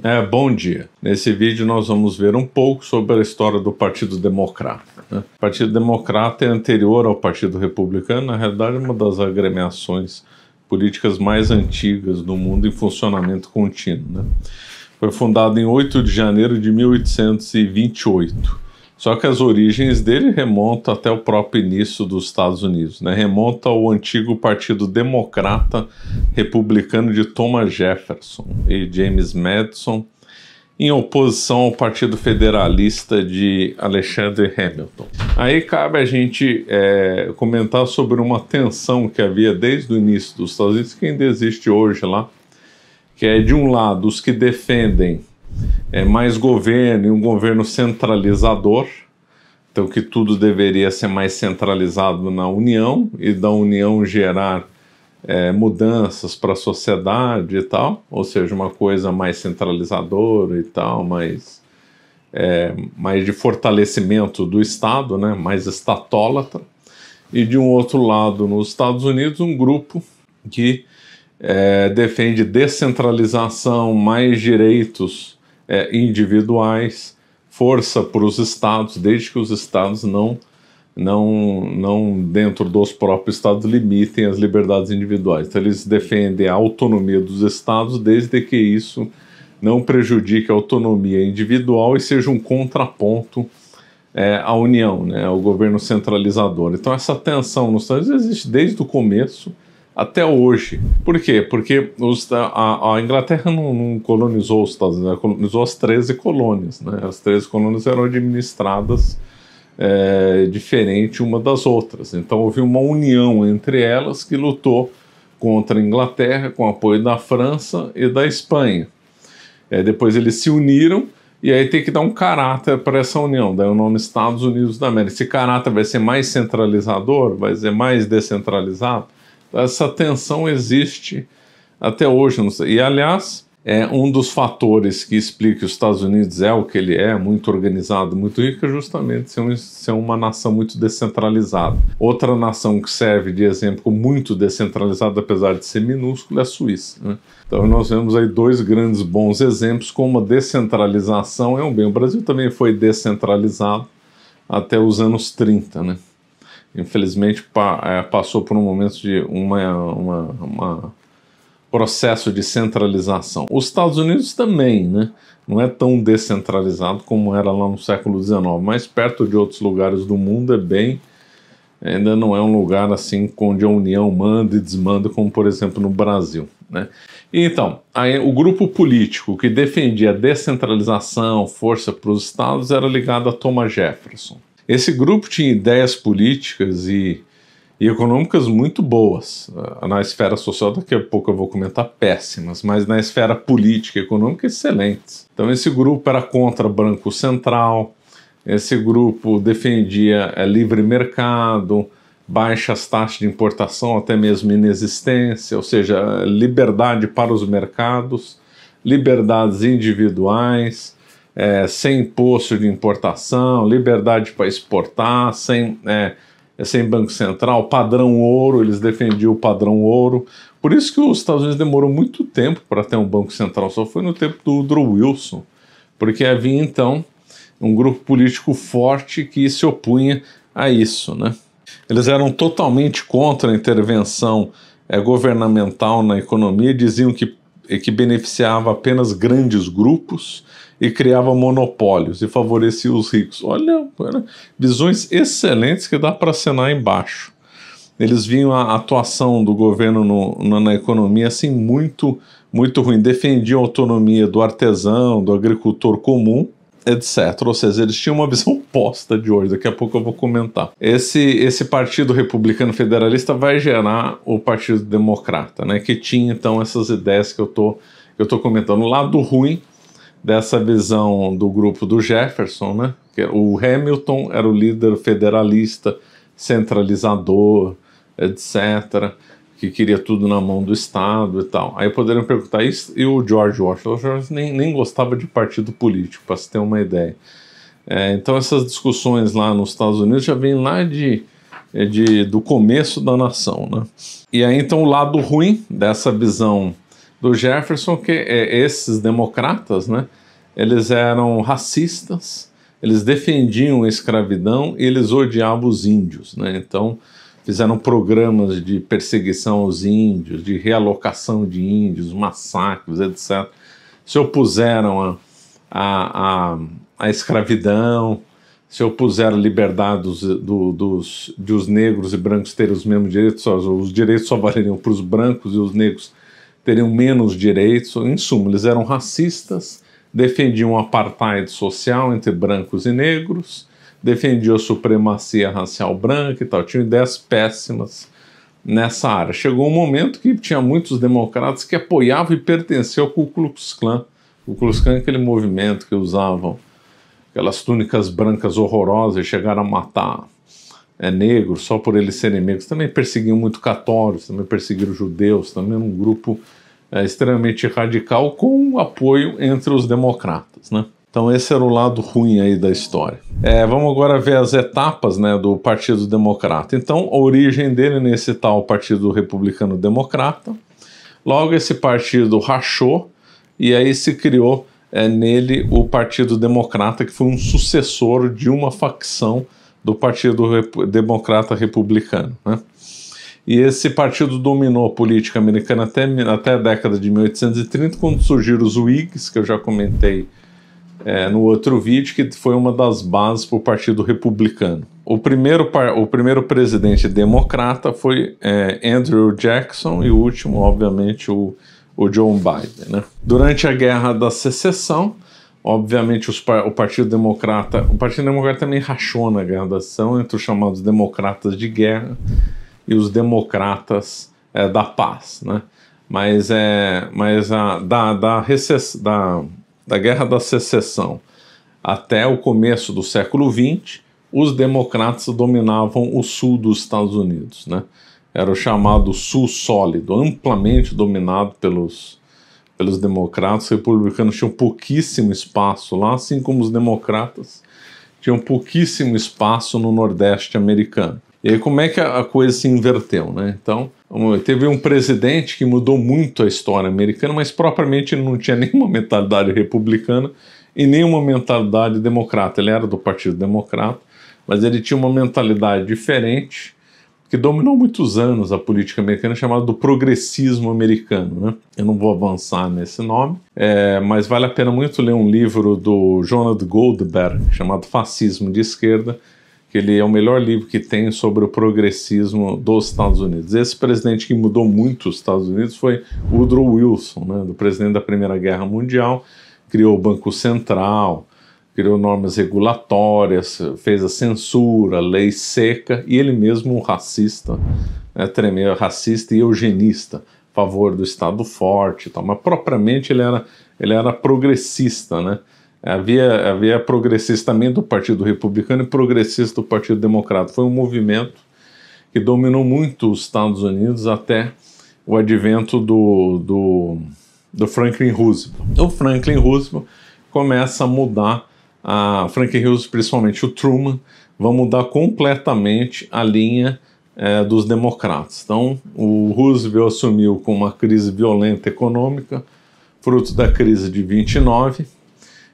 É, bom dia. Nesse vídeo nós vamos ver um pouco sobre a história do Partido Democrata. Né? O Partido Democrata é anterior ao Partido Republicano, na realidade, é uma das agremiações políticas mais antigas do mundo em funcionamento contínuo. Né? Foi fundado em 8 de janeiro de 1828. Só que as origens dele remontam até o próprio início dos Estados Unidos, né? Remonta ao antigo Partido Democrata Republicano de Thomas Jefferson e James Madison, em oposição ao Partido Federalista de Alexander Hamilton. Aí cabe a gente é, comentar sobre uma tensão que havia desde o início dos Estados Unidos, que ainda existe hoje lá, que é de um lado os que defendem é, mais governo e um governo centralizador, então que tudo deveria ser mais centralizado na União e da União gerar é, mudanças para a sociedade e tal, ou seja, uma coisa mais centralizadora e tal, mais, é, mais de fortalecimento do Estado, né, mais estatólatra. E de um outro lado, nos Estados Unidos, um grupo que é, defende descentralização, mais direitos é, individuais, força para os estados, desde que os estados não, não, não, dentro dos próprios estados, limitem as liberdades individuais. Então, eles defendem a autonomia dos estados, desde que isso não prejudique a autonomia individual e seja um contraponto é, à União, né, ao governo centralizador. Então, essa tensão nos Estados Unidos existe desde o começo até hoje. Por quê? Porque os, a, a, Inglaterra não, não, colonizou os Estados Unidos, colonizou as 13 colônias. Né? As 13 colônias eram administradas é, diferente uma das outras. Então houve uma união entre elas que lutou contra a Inglaterra com apoio da França e da Espanha. É, depois eles se uniram e aí tem que dar um caráter para essa união, daí o nome Estados Unidos da América. Esse caráter vai ser mais centralizador, vai ser mais descentralizado, essa tensão existe até hoje. E, aliás, é um dos fatores que explica que os Estados Unidos é o que ele é, muito organizado, muito rico, é justamente ser, um, ser uma nação muito descentralizada. Outra nação que serve de exemplo muito descentralizada, apesar de ser minúscula, é a Suíça. Né? Então nós vemos aí dois grandes bons exemplos como a descentralização é um bem. O Brasil também foi descentralizado até os anos 30, né? infelizmente pa, é, passou por um momento de uma, uma, uma, processo de centralização. Os Estados Unidos também, né? Não é tão descentralizado como era lá no século XIX, mas perto de outros lugares do mundo é bem ainda não é um lugar assim onde a União manda e desmanda, como por exemplo no Brasil. Né? Então, aí, o grupo político que defendia a descentralização, força para os estados, era ligado a Thomas Jefferson. Esse grupo tinha ideias políticas e, e econômicas muito boas. Ah, na esfera social, daqui a pouco eu vou comentar péssimas, mas na esfera política e econômica, excelentes. Então, esse grupo era contra o Banco Central, esse grupo defendia é, livre mercado, baixas taxas de importação, até mesmo inexistência, ou seja, eh, liberdade para os mercados, liberdades individuais, é, sem imposto de importação, liberdade para exportar, sem, é, sem Banco Central, padrão ouro, eles defendiam o padrão ouro. Por isso que os Estados Unidos demorou muito tempo para ter um Banco Central, só foi no tempo do Woodrow Wilson, porque havia então um grupo político forte que se opunha a isso. Né? Eles eram totalmente contra a intervenção é, governamental na economia, diziam que e que beneficiava apenas grandes grupos e criava monopólios e favorecia os ricos. Olha, visões excelentes que dá para cenar embaixo. Eles viam a atuação do governo no, na, na economia assim muito, muito ruim. Defendiam a autonomia do artesão, do agricultor comum, etc. Ou seja, eles tinham uma visão oposta de hoje, daqui a pouco eu vou comentar. Esse, esse Partido Republicano Federalista vai gerar o Partido Democrata, né, que tinha então essas ideias que eu tô, eu tô comentando. O lado ruim dessa visão do grupo do Jefferson, né, que é o Hamilton era o líder federalista, centralizador, etc que queria tudo na mão do Estado e tal. Aí poderiam perguntar isso. E o George Washington nem, nem gostava de partido político, para se ter uma ideia. É, então essas discussões lá nos Estados Unidos já vêm lá de, é, de, do começo da nação, né? E aí então o lado ruim dessa visão do Jefferson que é, é esses democratas, né? Eles eram racistas, eles defendiam a escravidão, eles odiavam os índios, né? Então fizeram programas de perseguição aos índios, de realocação de índios, massacres, etc. Se opuseram à a, a, a, escravidão, se opuseram à liberdade dos, do, dos, de os negros e brancos terem os mesmos direitos, os direitos só valeriam para os brancos e os negros teriam menos direitos. Em suma, eles eram racistas, defendiam o apartheid social entre brancos e negros defendiam a supremacia racial branca e tal, tinham ideias péssimas nessa área. Chegou um momento que tinha muitos democratas que apoiavam e pertenciam ao Ku Klux Klan. O Ku Klux Klan é aquele movimento que usavam aquelas túnicas brancas horrorosas e chegaram a matar é, negros só por eles serem negros. Também perseguiam muito católicos, também perseguiram judeus, também um grupo é, extremamente radical com apoio entre os democratas, né? Então esse era o lado ruim aí da história. É, vamos agora ver as etapas né, do Partido Democrata. Então a origem dele nesse tal Partido Republicano Democrata. Logo esse partido rachou e aí se criou é, nele o Partido Democrata, que foi um sucessor de uma facção do Partido Rep Democrata Republicano. Né? E esse partido dominou a política americana até, até a década de 1830, quando surgiram os Whigs, que eu já comentei é, no outro vídeo, que foi uma das bases para o Partido Republicano. O primeiro, o primeiro presidente democrata foi é, Andrew Jackson e o último, obviamente, o, o John Biden. Né? Durante a Guerra da Secessão, obviamente os, o Partido Democrata, o Partido Democrata também rachou na Guerra da Secessão entre os chamados democratas de guerra e os democratas é, da paz, né? Mas é, mas a da da, recess, da da Guerra da Secessão até o começo do século XX, os democratas dominavam o sul dos Estados Unidos. Né? Era o chamado sul sólido, amplamente dominado pelos, pelos democratas. Os republicanos tinham pouquíssimo espaço lá, assim como os democratas tinham pouquíssimo espaço no Nordeste americano. E aí como é que a coisa se inverteu, né? Então, teve um presidente que mudou muito a história americana, mas propriamente ele não tinha nenhuma mentalidade republicana e nenhuma mentalidade democrata. Ele era do Partido Democrata, mas ele tinha uma mentalidade diferente que dominou muitos anos a política americana, chamada do progressismo americano. Né? Eu não vou avançar nesse nome, é, mas vale a pena muito ler um livro do Jonathan Goldberg, chamado Fascismo de Esquerda, que ele é o melhor livro que tem sobre o progressismo dos Estados Unidos. Esse presidente que mudou muito os Estados Unidos foi Woodrow Wilson, né, do presidente da Primeira Guerra Mundial, criou o Banco Central, criou normas regulatórias, fez a censura, lei seca, e ele mesmo um racista, né, tremendo racista e eugenista, a favor do Estado forte e tal, mas propriamente ele era, ele era progressista, né? havia, havia progressista também do Partido Republicano e progressista do Partido Democrata. Foi um movimento que dominou muito os Estados Unidos até o advento do, do, do Franklin Roosevelt. O então, Franklin Roosevelt começa a mudar, a Franklin Roosevelt, principalmente o Truman, vão mudar completamente a linha é, dos democratas. Então, o Roosevelt assumiu com uma crise violenta econômica, fruto da crise de 29,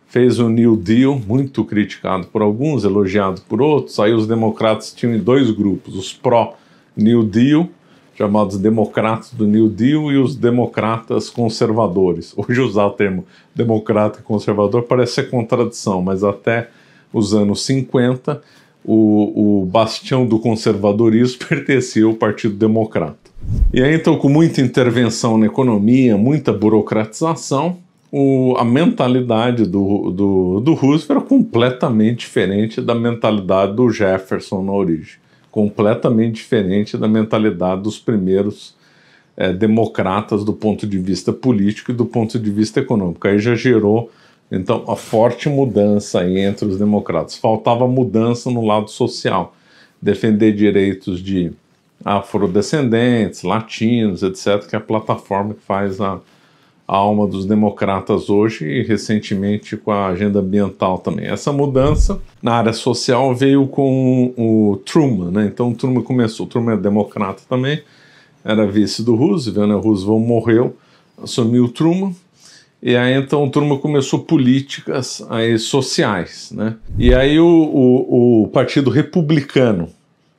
fez o New Deal, muito criticado por alguns, elogiado por outros. Aí os democratas tinham dois grupos: os pró-New Deal, chamados democratas do New Deal, e os democratas conservadores. Hoje, usar o termo democrata e conservador parece ser contradição, mas até os anos 50, o, o bastião do conservadorismo pertencia ao Partido Democrata. E aí, então, com muita intervenção na economia, muita burocratização, o, a mentalidade do, do, do Roosevelt era completamente diferente da mentalidade do Jefferson na origem, completamente diferente da mentalidade dos primeiros é, democratas do ponto de vista político e do ponto de vista econômico. Aí já gerou então a forte mudança entre os democratas. Faltava mudança no lado social, defender direitos de afrodescendentes, latinos, etc., que é a plataforma que faz a a alma dos democratas hoje e recentemente com a agenda ambiental também. Essa mudança na área social veio com o Truman, né? Então o Truman começou, o Truman é democrata também, era vice do Roosevelt, né? O Roosevelt morreu, assumiu o Truman. E aí então o Truman começou políticas aí, sociais, né? E aí o, o, o Partido Republicano,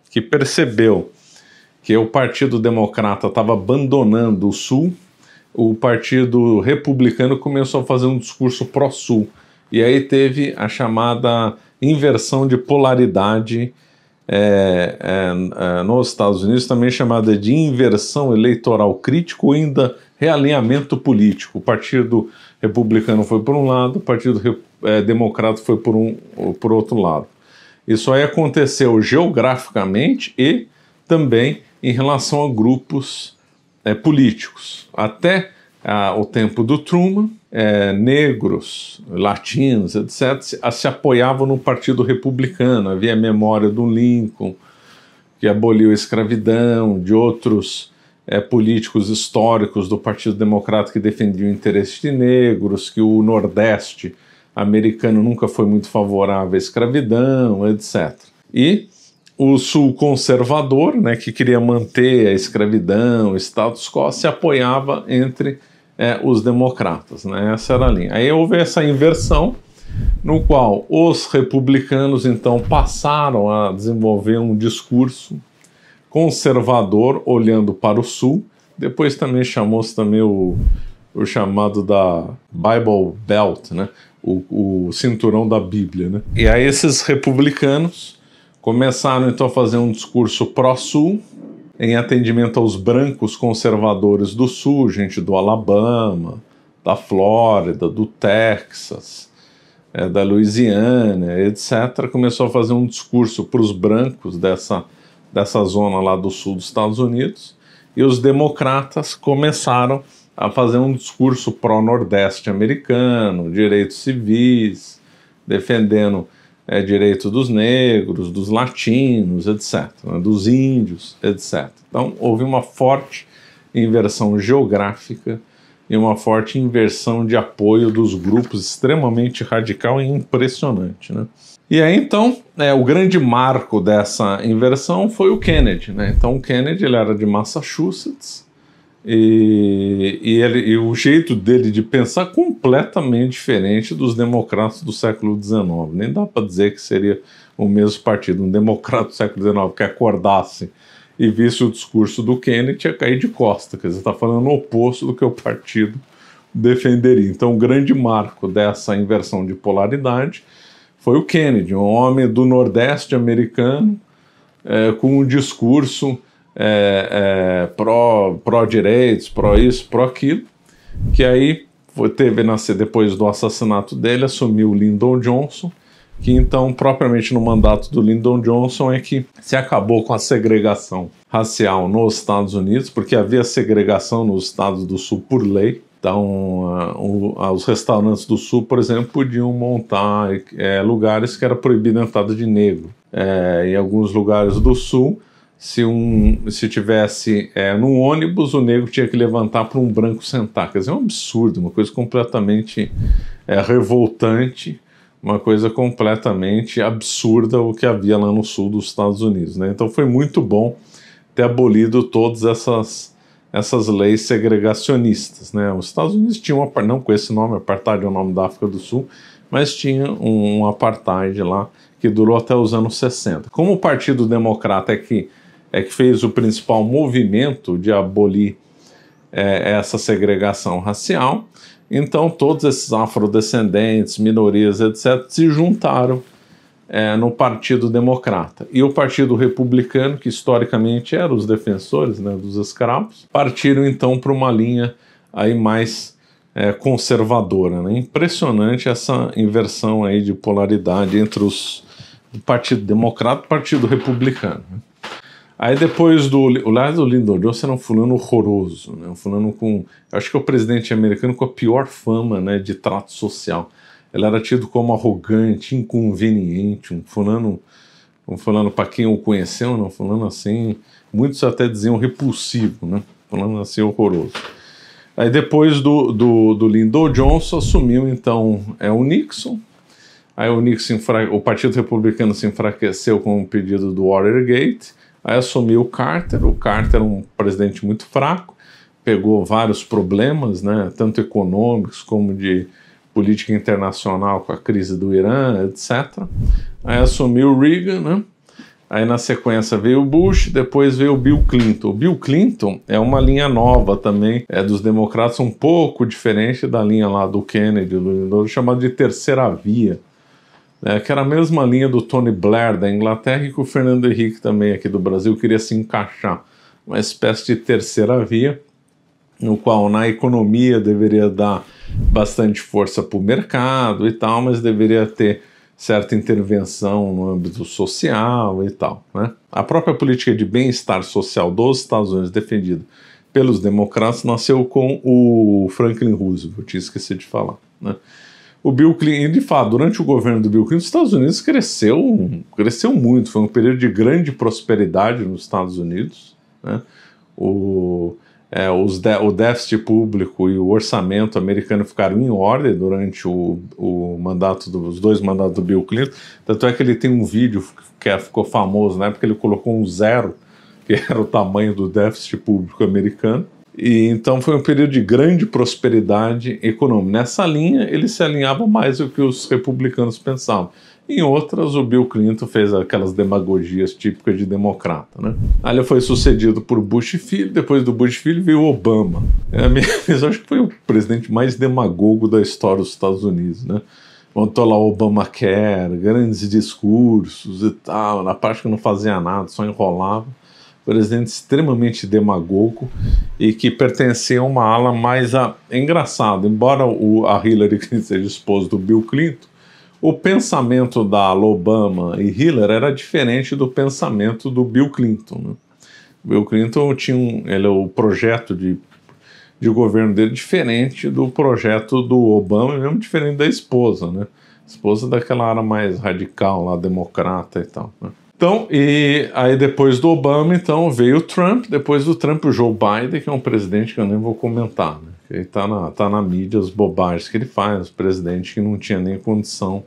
que percebeu que o Partido Democrata estava abandonando o Sul, o Partido Republicano começou a fazer um discurso pró-Sul. E aí teve a chamada inversão de polaridade é, é, é, nos Estados Unidos, também chamada de inversão eleitoral crítico, ou ainda realinhamento político. O Partido Republicano foi por um lado, o Partido é, Democrata foi por, um, por outro lado. Isso aí aconteceu geograficamente e também em relação a grupos é, políticos. Até ah, o tempo do Truman, é, negros, latinos, etc., se, a, se apoiavam no Partido Republicano. Havia a memória do Lincoln, que aboliu a escravidão, de outros é, políticos históricos do Partido Democrata que defendiam o interesse de negros, que o Nordeste americano nunca foi muito favorável à escravidão, etc. E o sul conservador, né, que queria manter a escravidão, o status quo, se apoiava entre é, os democratas. Né, essa era a linha. Aí houve essa inversão, no qual os republicanos então passaram a desenvolver um discurso conservador olhando para o sul. Depois também chamou-se também o, o chamado da Bible Belt, né? O, o cinturão da Bíblia, né? E aí esses republicanos Começaram então a fazer um discurso pró-sul, em atendimento aos brancos conservadores do sul, gente do Alabama, da Flórida, do Texas, é, da Louisiana, etc. Começou a fazer um discurso para os brancos dessa, dessa zona lá do sul dos Estados Unidos, e os democratas começaram a fazer um discurso pró-nordeste americano, direitos civis, defendendo é, direito dos negros, dos latinos, etc., né, dos índios, etc. Então, houve uma forte inversão geográfica e uma forte inversão de apoio dos grupos extremamente radical e impressionante. Né? E aí então, é, o grande marco dessa inversão foi o Kennedy. Né? Então o Kennedy ele era de Massachusetts e, e, ele, e, o jeito dele de pensar completamente diferente dos democratas do século XIX. Nem dá para dizer que seria o mesmo partido. Um democrata do século XIX que acordasse e visse o discurso do Kennedy tinha caído de costa. Quer dizer, está falando o oposto do que o partido defenderia. Então, o grande marco dessa inversão de polaridade foi o Kennedy, um homem do Nordeste americano, é, com um discurso é, é, pró-direitos, pró pró-isso, pró-aquilo, que aí teve nascer depois do assassinato dele, assumiu Lyndon Johnson, que então, propriamente no mandato do Lyndon Johnson, é que se acabou com a segregação racial nos Estados Unidos, porque havia segregação nos Estados do Sul por lei. Então, uh, uh, os restaurantes do Sul, por exemplo, podiam montar é, lugares que era proibido a entrada de negro. É, em alguns lugares do Sul, se, um, se tivesse é, num ônibus, o negro tinha que levantar para um branco sentar. Quer dizer, é um absurdo, uma coisa completamente é, revoltante, uma coisa completamente absurda o que havia lá no sul dos Estados Unidos. Né? Então foi muito bom ter abolido todas essas, essas leis segregacionistas. Né? Os Estados Unidos tinham, não com esse nome, apartheid é o nome da África do Sul, mas tinha um, um apartheid lá que durou até os anos 60. Como o Partido Democrata é que é que fez o principal movimento de abolir é, essa segregação racial. Então, todos esses afrodescendentes, minorias, etc., se juntaram é, no Partido Democrata. E o Partido Republicano, que historicamente era os defensores né, dos escravos, partiram então para uma linha aí mais é, conservadora. Né? Impressionante essa inversão aí de polaridade entre os, o Partido Democrata e o Partido Republicano. Né? Aí depois do. O lado do Lyndon Johnson era é um fulano horroroso, né? Um fulano com. Acho que é o presidente americano com a pior fama né, de trato social. Ele era tido como arrogante, inconveniente, um fulano. Um fulano, para quem o conheceu, né? um fulano assim. Muitos até diziam repulsivo, né? Fulano assim horroroso. Aí depois do, do, do Lyndon Johnson assumiu então é o Nixon. Aí o Nixon, o Partido Republicano se enfraqueceu com o pedido do Watergate Aí assumiu o Carter, o Carter é um presidente muito fraco, pegou vários problemas, né, tanto econômicos como de política internacional com a crise do Irã, etc. Aí assumiu o Reagan, né? Aí na sequência veio o Bush, depois veio o Bill Clinton. O Bill Clinton é uma linha nova também, é dos democratas um pouco diferente da linha lá do Kennedy, do Lindor, chamada de terceira via né, que era a mesma linha do Tony Blair da Inglaterra e que o Fernando Henrique também aqui do Brasil queria se encaixar, uma espécie de terceira via, no qual na economia deveria dar bastante força para o mercado e tal, mas deveria ter certa intervenção no âmbito social e tal. Né? A própria política de bem-estar social dos Estados Unidos defendida pelos democratas nasceu com o Franklin Roosevelt, eu tinha esquecido de falar. Né? o Bill Clinton, de fato, durante o governo do Bill Clinton, os Estados Unidos cresceu, cresceu muito. Foi um período de grande prosperidade nos Estados Unidos. Né? O, é, os de, o déficit público e o orçamento americano ficaram em ordem durante o, o mandato do, os dois mandatos do Bill Clinton. Tanto é que ele tem um vídeo que é, ficou famoso na né? época, ele colocou um zero, que era o tamanho do déficit público americano. E, então foi um período de grande prosperidade econômica. Nessa linha, ele se alinhava mais do que os republicanos pensavam. Em outras, o Bill Clinton fez aquelas demagogias típicas de democrata. Né? Ali foi sucedido por Bush filho, depois do Bush filho veio Obama. É, eu acho que foi o presidente mais demagogo da história dos Estados Unidos. Né? Montou lá Obamacare, grandes discursos e tal, na parte que não fazia nada, só enrolava presidente extremamente demagogo e que pertencia a uma ala mais a... Ah, é engraçado, embora o, a Hillary Clinton seja esposa do Bill Clinton, o pensamento da Obama e Hillary era diferente do pensamento do Bill Clinton. Né? Bill Clinton tinha um, ele, é o projeto de, de governo dele diferente do projeto do Obama, mesmo diferente da esposa, né? esposa daquela área mais radical, lá democrata e tal. Né? Então, e aí depois do Obama, então, veio o Trump, depois do Trump o Joe Biden, que é um presidente que eu nem vou comentar, né? Ele tá na, tá na mídia as bobagens que ele faz, presidente que não tinha nem condição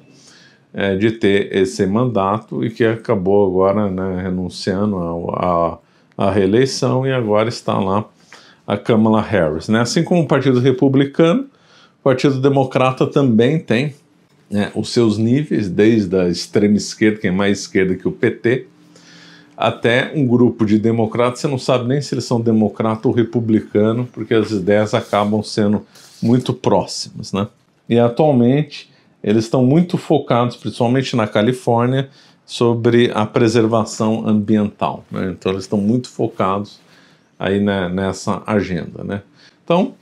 é, de ter esse mandato e que acabou agora né, renunciando à reeleição e agora está lá a Kamala Harris. Né? Assim como o Partido Republicano, o Partido Democrata também tem né, os seus níveis, desde a extrema esquerda, que é mais esquerda que o PT, até um grupo de democratas, você não sabe nem se eles são democrata ou republicano, porque as ideias acabam sendo muito próximas. Né? E atualmente eles estão muito focados, principalmente na Califórnia, sobre a preservação ambiental. Né? Então eles estão muito focados aí né, nessa agenda. Né? Então,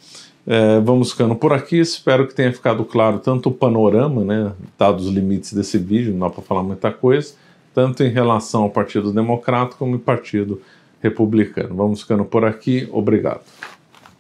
é, vamos ficando por aqui. Espero que tenha ficado claro tanto o panorama, né, dados os limites desse vídeo, não dá para falar muita coisa, tanto em relação ao Partido Democrata como ao Partido Republicano. Vamos ficando por aqui. Obrigado.